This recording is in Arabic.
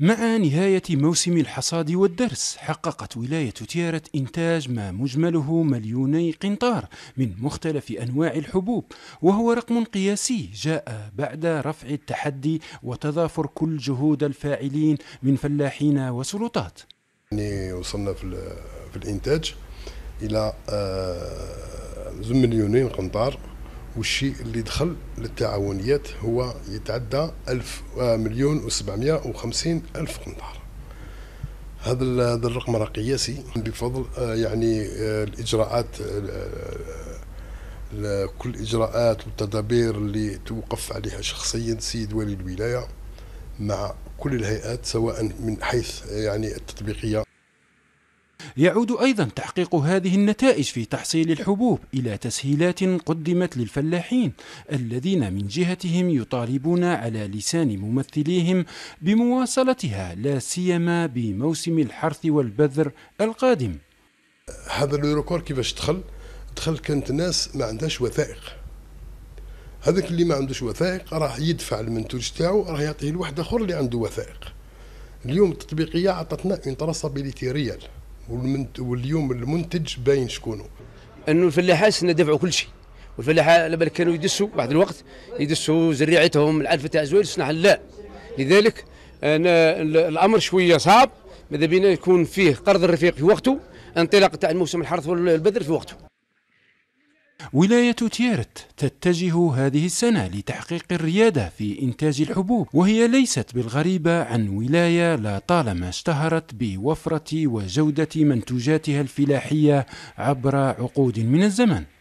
مع نهاية موسم الحصاد والدرس حققت ولاية تيارة إنتاج ما مجمله مليوني قنطار من مختلف أنواع الحبوب وهو رقم قياسي جاء بعد رفع التحدي وتضافر كل جهود الفاعلين من فلاحين وسلطات يعني وصلنا في, في الإنتاج إلى آه، زم مليونين قنطار والشيء اللي دخل للتعاونيات هو يتعدى ألف آه، مليون و750 ألف قنطار هذا هذا الرقم راه قياسي بفضل آه، يعني آه، الاجراءات كل الاجراءات والتدابير اللي توقف عليها شخصيا سيد ولي الولايه مع كل الهيئات سواء من حيث يعني التطبيقيه يعود أيضا تحقيق هذه النتائج في تحصيل الحبوب إلى تسهيلات قدمت للفلاحين الذين من جهتهم يطالبون على لسان ممثليهم بمواصلتها لا سيما بموسم الحرث والبذر القادم هذا الويروكور كيفاش دخل دخل كانت ناس ما عندهاش وثائق هذاك اللي ما عندوش وثائق راح يدفع المنتوج تاعو راح يعطيه لواحد اخر اللي عنده وثائق اليوم التطبيقيه عطتنا اون تراسابيليتي ريال واليوم المنتج باين شكونه انه الفلاحه سنا دفعوا كل شيء والفلاحه على بالك كانوا يدسوا بعض الوقت يدسوا زريعتهم العلف تاع زويل صنع لا لذلك أنا الامر شويه صعب ماذا بينا يكون فيه قرض الرفيق في وقته انطلاق تاع الموسم الحرث والبذر في وقته ولاية تيرت تتجه هذه السنة لتحقيق الريادة في إنتاج الحبوب وهي ليست بالغريبة عن ولاية لا طالما اشتهرت بوفرة وجودة منتوجاتها الفلاحية عبر عقود من الزمن